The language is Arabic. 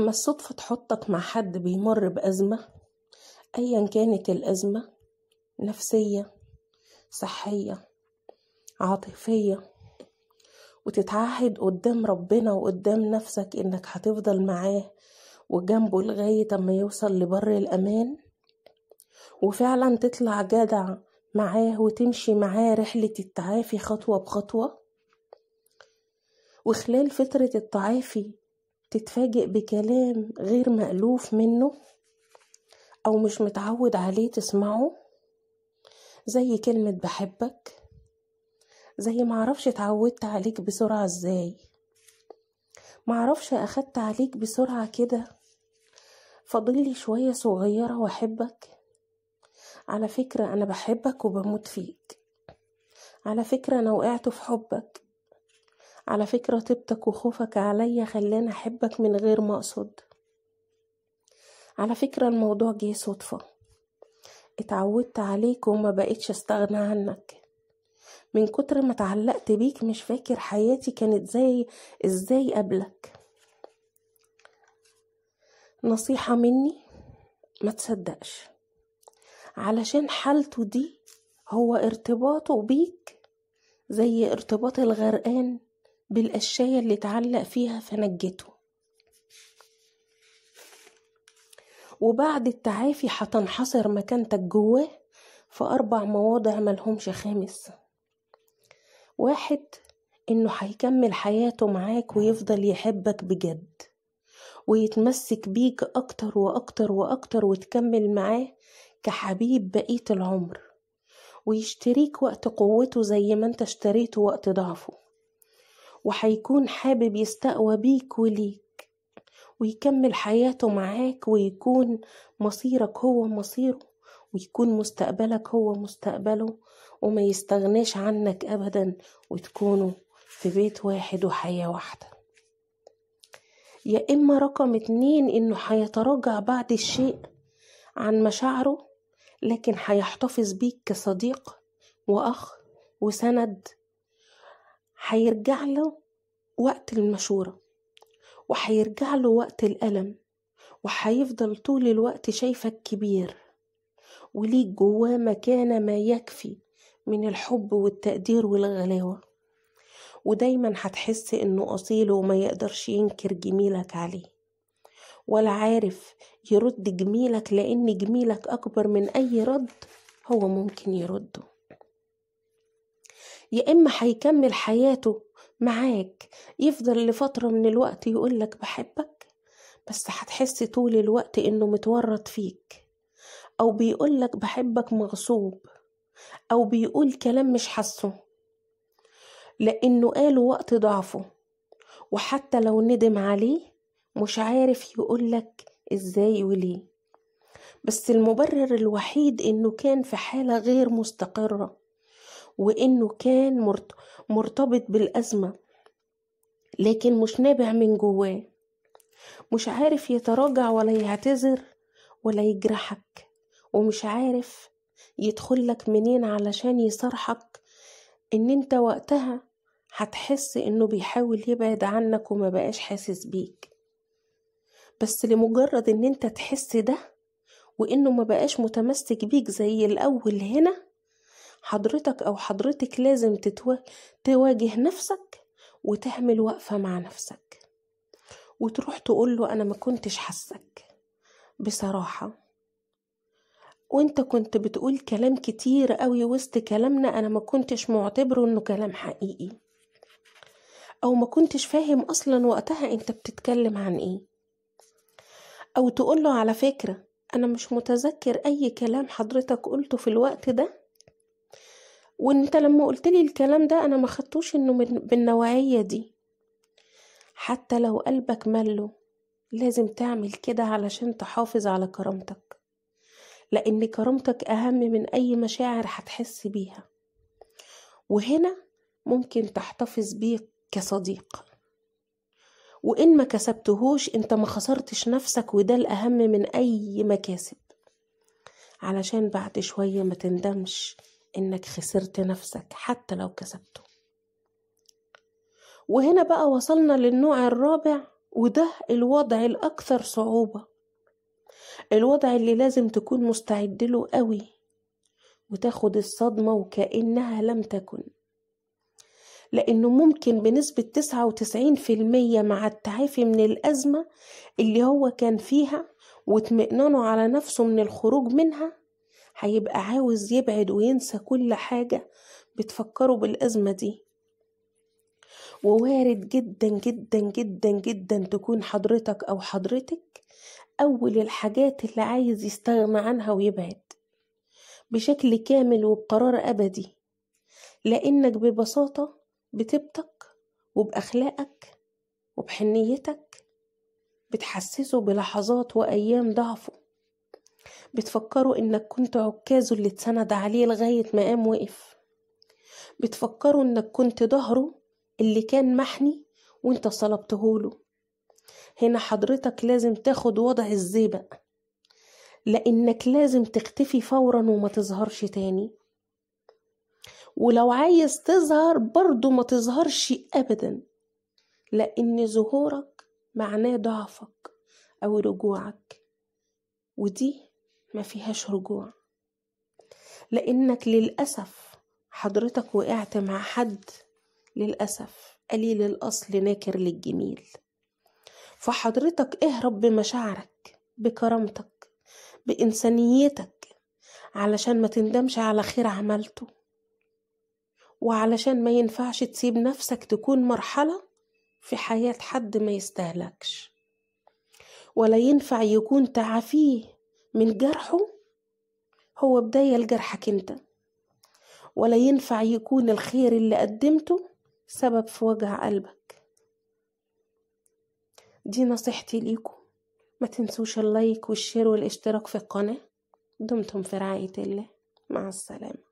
لما الصدفة تحطك مع حد بيمر بأزمة أيا كانت الأزمة نفسية صحية عاطفية وتتعهد قدام ربنا وقدام نفسك إنك هتفضل معاه وجنبه لغاية أما يوصل لبر الأمان وفعلا تطلع جدع معاه وتمشي معاه رحلة التعافي خطوة بخطوة وخلال فترة التعافي تتفاجئ بكلام غير مألوف منه أو مش متعود عليه تسمعه زي كلمة بحبك زي معرفش اتعودت عليك بسرعة ازاي معرفش أخدت عليك بسرعة كده فاضلي شوية صغيرة وأحبك على فكرة أنا بحبك وبموت فيك على فكرة أنا وقعت في حبك على فكرة طيبتك وخوفك عليا خلاني أحبك من غير ما أقصد على فكرة الموضوع جه صدفة اتعودت عليك وما بقتش استغنى عنك من كتر ما اتعلقت بيك مش فاكر حياتي كانت زي ازاي قبلك نصيحة مني ما تصدقش علشان حالته دي هو ارتباطه بيك زي ارتباط الغرقان بالقشاية اللي اتعلق فيها فنجته وبعد التعافي هتنحصر مكانتك جواه في أربع مواضع ملهمش خامس واحد إنه هيكمل حياته معاك ويفضل يحبك بجد ويتمسك بيك أكتر وأكتر وأكتر وتكمل معاه كحبيب بقية العمر ويشتريك وقت قوته زي ما انت اشتريته وقت ضعفه وهيكون حابب يستقوى بيك وليك ويكمل حياته معاك ويكون مصيرك هو مصيره ويكون مستقبلك هو مستقبله وما يستغناش عنك أبدا وتكونوا في بيت واحد وحياة واحدة يا إما رقم اتنين إنه هيتراجع بعد الشيء عن مشاعره لكن هيحتفظ بيك كصديق وأخ وسند هيرجع له وقت المشورة وهيرجع له وقت الألم وهيفضل طول الوقت شايفك كبير وليك جواه مكانة ما يكفي من الحب والتقدير والغلاوة ودايما هتحس انه أصيل وما يقدرش ينكر جميلك عليه ولا عارف يرد جميلك لأن جميلك أكبر من أي رد هو ممكن يرده يا إما هيكمل حياته معاك يفضل لفترة من الوقت يقولك بحبك بس هتحس طول الوقت إنه متورط فيك أو بيقولك بحبك مغصوب أو بيقول كلام مش حاسه لأنه قاله وقت ضعفه وحتى لو ندم عليه مش عارف يقولك إزاي وليه بس المبرر الوحيد إنه كان في حالة غير مستقرة وانه كان مرتبط بالازمه لكن مش نابع من جواه مش عارف يتراجع ولا يعتذر ولا يجرحك ومش عارف يدخلك منين علشان يصرحك ان انت وقتها هتحس انه بيحاول يبعد عنك وما بقاش حاسس بيك بس لمجرد ان انت تحس ده وانه ما بقاش متمسك بيك زي الاول هنا حضرتك أو حضرتك لازم تواجه نفسك وتعمل وقفة مع نفسك وتروح تقول له أنا ما كنتش حاسك بصراحة وانت كنت بتقول كلام كتير قوي وسط كلامنا أنا ما كنتش معتبره إنه كلام حقيقي أو ما كنتش فاهم أصلا وقتها انت بتتكلم عن ايه أو تقول له على فكرة أنا مش متذكر أي كلام حضرتك قلته في الوقت ده وانت لما قلت لي الكلام ده انا ما خدتوش انه بالنوعيه دي حتى لو قلبك مله لازم تعمل كده علشان تحافظ على كرامتك لان كرامتك اهم من اي مشاعر هتحس بيها وهنا ممكن تحتفظ بيه كصديق وان ما كسبتهوش انت ما خسرتش نفسك وده الاهم من اي مكاسب علشان بعد شوية ما تندمش انك خسرت نفسك حتى لو كسبته وهنا بقى وصلنا للنوع الرابع وده الوضع الاكثر صعوبه الوضع اللي لازم تكون مستعد له قوي وتاخد الصدمة وكأنها لم تكن لأنه ممكن بنسبة 99% مع التعافي من الأزمة اللي هو كان فيها واطمئنانه على نفسه من الخروج منها هيبقى عاوز يبعد وينسى كل حاجة بتفكره بالأزمة دي ووارد جدا جدا جدا جدا تكون حضرتك أو حضرتك أول الحاجات اللي عايز يستغنى عنها ويبعد بشكل كامل وبقرار أبدي لأنك ببساطة بطيبتك وبأخلاقك وبحنيتك بتحسسه بلحظات وأيام ضعفه بتفكروا انك كنت عكازه اللي اتسند عليه لغاية ما قام وقف بتفكروا انك كنت ظهره اللي كان محني وانت صلبتهوله هنا حضرتك لازم تاخد وضع الزيبق لانك لازم تختفي فورا وما تظهرش تاني ولو عايز تظهر برضه ما تظهرش ابدا لان ظهورك معناه ضعفك او رجوعك ودي ما فيهاش رجوع لانك للاسف حضرتك وقعت مع حد للاسف قليل الاصل ناكر للجميل فحضرتك اهرب بمشاعرك بكرامتك بانسانيتك علشان ما تندمش على خير عملته وعلشان ما ينفعش تسيب نفسك تكون مرحله في حياه حد ما يستهلكش ولا ينفع يكون تعافيه من جرحه هو بداية لجرحك انت ولا ينفع يكون الخير اللي قدمته سبب في وجع قلبك دي نصيحتي ليكم ما تنسوش اللايك والشير والاشتراك في القناة دمتم في رعاية الله مع السلامة